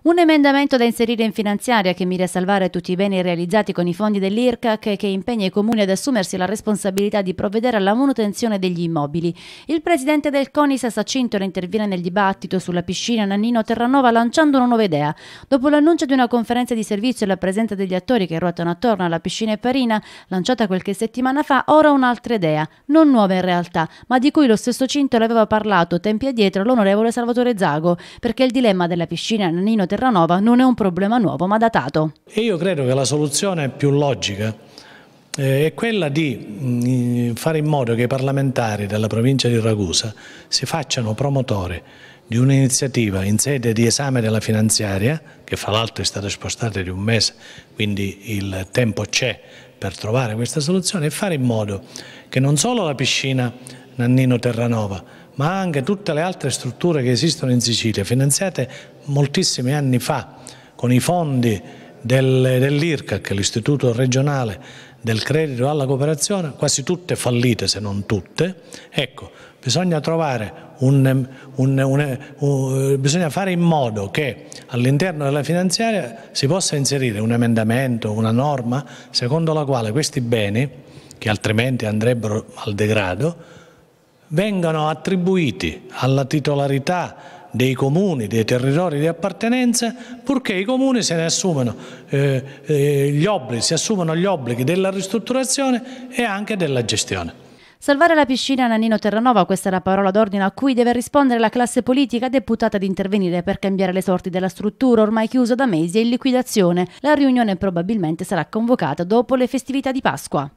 Un emendamento da inserire in finanziaria che mira a salvare tutti i beni realizzati con i fondi dell'IRCAC che impegna i comuni ad assumersi la responsabilità di provvedere alla manutenzione degli immobili. Il presidente del CONIS Sacintolo interviene nel dibattito sulla piscina Nannino Terranova lanciando una nuova idea. Dopo l'annuncio di una conferenza di servizio e la presenza degli attori che ruotano attorno alla piscina Eparina, lanciata qualche settimana fa, ora un'altra idea, non nuova in realtà, ma di cui lo stesso Cintolo aveva parlato tempi addietro l'onorevole Salvatore Zago, perché il dilemma della piscina Nannino Terranova non è un problema nuovo ma datato. io credo che la soluzione più logica eh, è quella di mm, fare in modo che i parlamentari della provincia di Ragusa si facciano promotore di un'iniziativa in sede di esame della finanziaria, che fra l'altro è stata spostata di un mese, quindi il tempo c'è per trovare questa soluzione, e fare in modo che non solo la piscina Nannino Terranova, ma anche tutte le altre strutture che esistono in Sicilia, finanziate moltissimi anni fa con i fondi del, dell'IRCAC, l'Istituto regionale del credito alla cooperazione, quasi tutte fallite se non tutte, ecco, bisogna trovare un, un, un, un bisogna fare in modo che all'interno della finanziaria si possa inserire un emendamento, una norma secondo la quale questi beni, che altrimenti andrebbero al degrado, vengano attribuiti alla titolarità dei comuni, dei territori di appartenenza, purché i comuni se ne assumano, eh, eh gli obblighi, si assumano gli obblighi della ristrutturazione e anche della gestione. Salvare la piscina a Nannino Terranova, questa è la parola d'ordine a cui deve rispondere la classe politica deputata ad intervenire per cambiare le sorti della struttura ormai chiusa da mesi e in liquidazione. La riunione probabilmente sarà convocata dopo le festività di Pasqua.